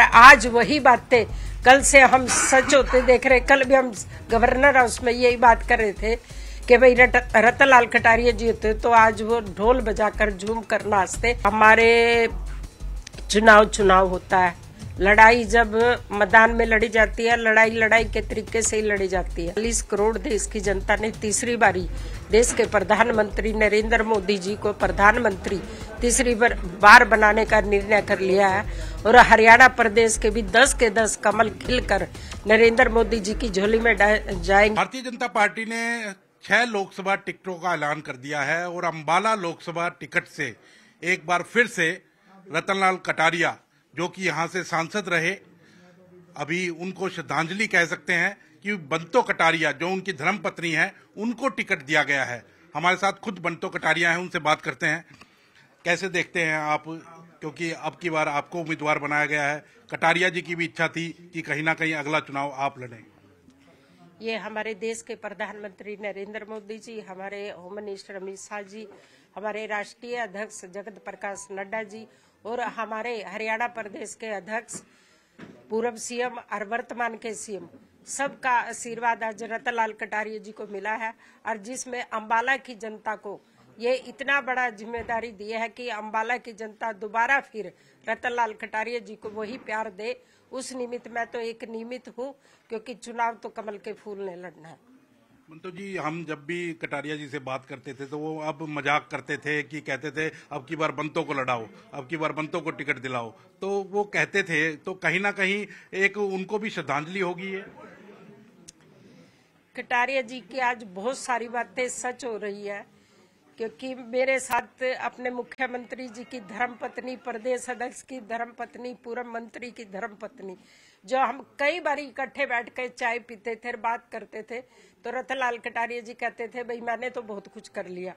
आज वही बातें कल से हम सच होते देख रहे कल भी हम गवर्नर हाउस में यही बात कर रहे थे कि भाई रतनलाल कटारिया जी होते तो आज वो ढोल बजाकर झूम कर नाचते हमारे चुनाव चुनाव होता है लड़ाई जब मैदान में लड़ी जाती है लड़ाई लड़ाई के तरीके से ही लड़ी जाती है चालीस करोड़ देश की जनता ने तीसरी बारी देश के प्रधानमंत्री नरेंद्र मोदी जी को प्रधानमंत्री तीसरी बार बार बनाने का निर्णय कर लिया है और हरियाणा प्रदेश के भी दस के दस कमल खिलकर नरेंद्र मोदी जी की झोली में जाएंगे भारतीय जनता पार्टी ने छह लोकसभा टिकटों का ऐलान कर दिया है और अम्बाला लोकसभा टिकट से एक बार फिर से रतनलाल कटारिया जो कि यहाँ से सांसद रहे अभी उनको श्रद्धांजलि कह सकते हैं कि बंतो कटारिया जो उनकी धर्म पत्नी है उनको टिकट दिया गया है हमारे साथ खुद बंतो कटारिया हैं उनसे बात करते हैं कैसे देखते हैं आप क्योंकि अब की बार आपको उम्मीदवार बनाया गया है कटारिया जी की भी इच्छा थी कि कहीं ना कहीं अगला चुनाव आप लड़े ये हमारे देश के प्रधानमंत्री नरेंद्र मोदी जी हमारे होम मिनिस्टर अमित शाह जी हमारे राष्ट्रीय अध्यक्ष जगत प्रकाश नड्डा जी और हमारे हरियाणा प्रदेश के अध्यक्ष पूर्व सीएम और वर्तमान के सीएम सबका आशीर्वाद आज रतनलाल कटारिया जी को मिला है और जिसमें अम्बाला की जनता को ये इतना बड़ा जिम्मेदारी दी है कि अम्बाला की जनता दोबारा फिर रतन लाल कटारिया जी को वही प्यार दे उस निमित्त मैं तो एक निमित्त हूँ क्योंकि चुनाव तो कमल के फूल ने लड़ना है तो जी हम जब भी कटारिया जी से बात करते थे तो वो अब मजाक करते थे कि कहते थे अब की बार बंतों को लड़ाओ अब की बार बंतों को टिकट दिलाओ तो वो कहते थे तो कहीं ना कहीं एक उनको भी श्रद्धांजलि होगी है कटारिया जी की आज बहुत सारी बातें सच हो रही है क्योंकि मेरे साथ अपने मुख्यमंत्री जी की धर्मपत्नी प्रदेश अध्यक्ष की धर्मपत्नी पूर्व मंत्री की धर्मपत्नी जो हम कई बार इकट्ठे बैठ कर चाय पीते थे बात करते थे तो रतनलाल कटारिया जी कहते थे भाई मैंने तो बहुत कुछ कर लिया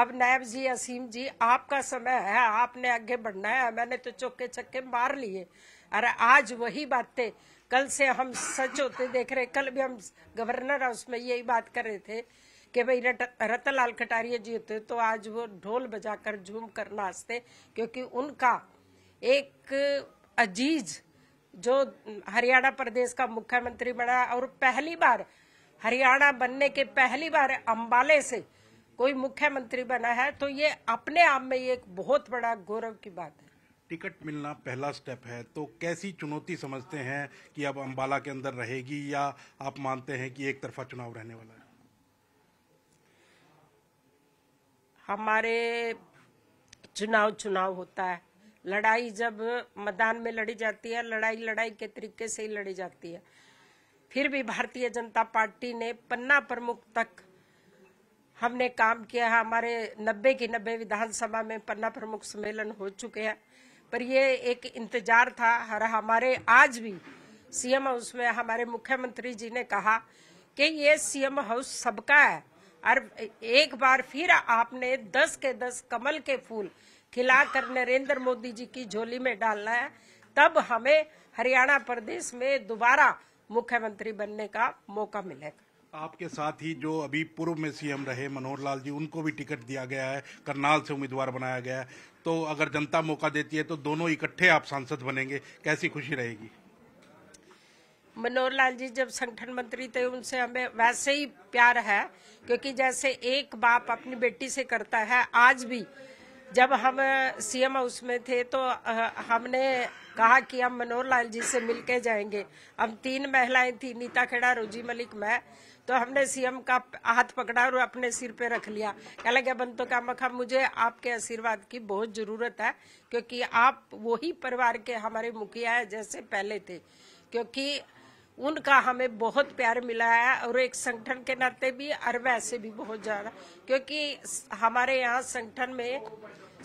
अब नायब जी असीम जी आपका समय है आपने आगे बढ़ना है मैंने तो चौके चक्के मार लिए अरे आज वही बातें कल से हम सच होते देख रहे कल भी हम गवर्नर हाउस में यही बात कर रहे थे कि भाई रतनलाल कटारिया जी होते तो आज वो ढोल बजाकर झूम कर नाचते क्योंकि उनका एक अजीज जो हरियाणा प्रदेश का मुख्यमंत्री बना और पहली बार हरियाणा बनने के पहली बार अम्बाले से कोई मुख्यमंत्री बना है तो ये अपने आप में एक बहुत बड़ा गौरव की बात है टिकट मिलना पहला स्टेप है तो कैसी चुनौती समझते हैं कि अब अम्बाला के अंदर रहेगी या आप मानते हैं कि एक तरफा चुनाव रहने वाला है हमारे चुनाव चुनाव होता है लड़ाई जब मैदान में लड़ी जाती है लड़ाई लड़ाई के तरीके से ही लड़ी जाती है फिर भी भारतीय जनता पार्टी ने पन्ना प्रमुख तक हमने काम किया है हमारे नब्बे की नब्बे विधानसभा में पन्ना प्रमुख सम्मेलन हो चुके हैं पर ये एक इंतजार था हर हमारे आज भी सीएम हाउस में हमारे मुख्यमंत्री जी ने कहा कि ये सीएम हाउस सबका है और एक बार फिर आपने दस के दस कमल के फूल खिलाकर नरेंद्र मोदी जी की झोली में डालना है तब हमें हरियाणा प्रदेश में दोबारा मुख्यमंत्री बनने का मौका मिलेगा आपके साथ ही जो अभी पूर्व में सीएम रहे मनोहर लाल जी उनको भी टिकट दिया गया है करनाल से उम्मीदवार बनाया गया है तो अगर जनता मौका देती है तो दोनों इकट्ठे आप सांसद बनेंगे कैसी खुशी रहेगी मनोहर लाल जी जब संगठन मंत्री थे उनसे हमें वैसे ही प्यार है क्योंकि जैसे एक बाप अपनी बेटी से करता है आज भी जब हम सीएम हाउस में थे तो हमने कहा कि हम मनोहर लाल जी से मिल के जाएंगे हम तीन महिलाएं थी नीता खेड़ा रोजी मलिक मैं तो हमने सीएम का हाथ पकड़ा और अपने सिर पे रख लिया कह लगे बंतो का मखा मुझे आपके आशीर्वाद की बहुत जरूरत है क्योंकि आप वही परिवार के हमारे मुखिया है जैसे पहले थे क्योंकि उनका हमें बहुत प्यार मिला है और एक संगठन के नाते भी और वैसे भी बहुत ज़्यादा क्योंकि हमारे यहाँ संगठन में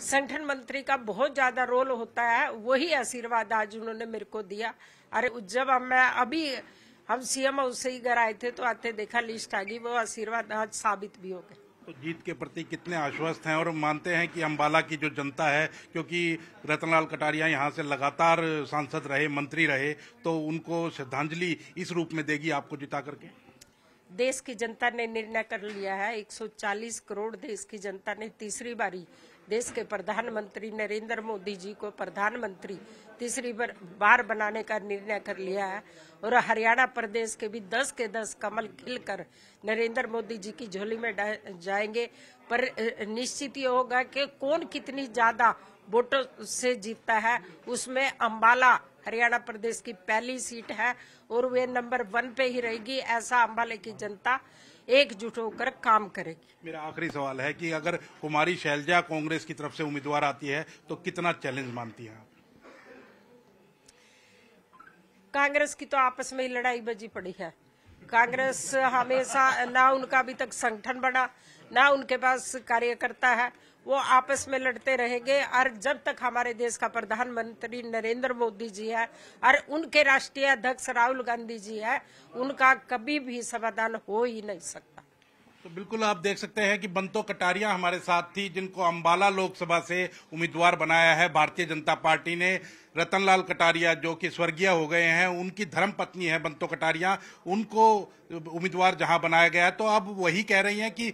संगठन मंत्री का बहुत ज़्यादा रोल होता है वही आशीर्वाद आज उन्होंने मेरे को दिया अरे जब हम मैं अभी हम सीएम हाउस से ही घर आए थे तो आते देखा लिस्ट आ गई वो आशीर्वाद आज साबित भी हो गए तो जीत के प्रति कितने आश्वस्त हैं और मानते हैं कि अम्बाला की जो जनता है क्योंकि रतनलाल कटारिया यहाँ से लगातार सांसद रहे मंत्री रहे तो उनको श्रद्धांजलि इस रूप में देगी आपको जिता करके देश की जनता ने निर्णय कर लिया है 140 करोड़ देश की जनता ने तीसरी बारी देश के प्रधानमंत्री नरेंद्र मोदी जी को प्रधानमंत्री तीसरी बार बार बनाने का निर्णय कर लिया है और हरियाणा प्रदेश के भी दस के दस कमल खिलकर नरेंद्र मोदी जी की झोली में जाएंगे पर निश्चित ये होगा कि कौन कितनी ज्यादा वोटों से जीतता है उसमें अम्बाला हरियाणा प्रदेश की पहली सीट है और वे नंबर वन पे ही रहेगी ऐसा अम्बाला की जनता एकजुट होकर काम करेगी मेरा आखिरी सवाल है कि अगर कुमारी शैलजा कांग्रेस की तरफ से उम्मीदवार आती है तो कितना चैलेंज मानती है कांग्रेस की तो आपस में ही लड़ाई बजी पड़ी है कांग्रेस हमेशा ना उनका अभी तक संगठन बना ना उनके पास कार्यकर्ता है वो आपस में लड़ते रहेंगे और जब तक हमारे देश का प्रधानमंत्री नरेंद्र मोदी जी है और उनके राष्ट्रीय अध्यक्ष राहुल गांधी जी है उनका कभी भी समाधान हो ही नहीं सकता तो बिल्कुल आप देख सकते हैं कि बंतो कटारिया हमारे साथ थी जिनको अम्बाला लोकसभा से उम्मीदवार बनाया है भारतीय जनता पार्टी ने रतनलाल कटारिया जो कि स्वर्गीय हो गए हैं उनकी धर्म पत्नी है बंतो कटारिया उनको उम्मीदवार जहां बनाया गया है तो अब वही कह रही हैं कि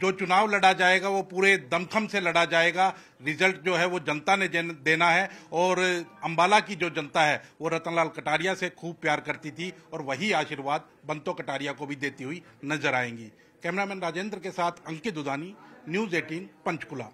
जो चुनाव लड़ा जाएगा वो पूरे दमखम से लड़ा जाएगा रिजल्ट जो है वो जनता ने देना है और अंबाला की जो जनता है वो रतनलाल कटारिया से खूब प्यार करती थी और वही आशीर्वाद बंतो कटारिया को भी देती हुई नजर आएंगी कैमरामैन राजेंद्र के साथ अंकित उदानी न्यूज़ एटीन पंचकुला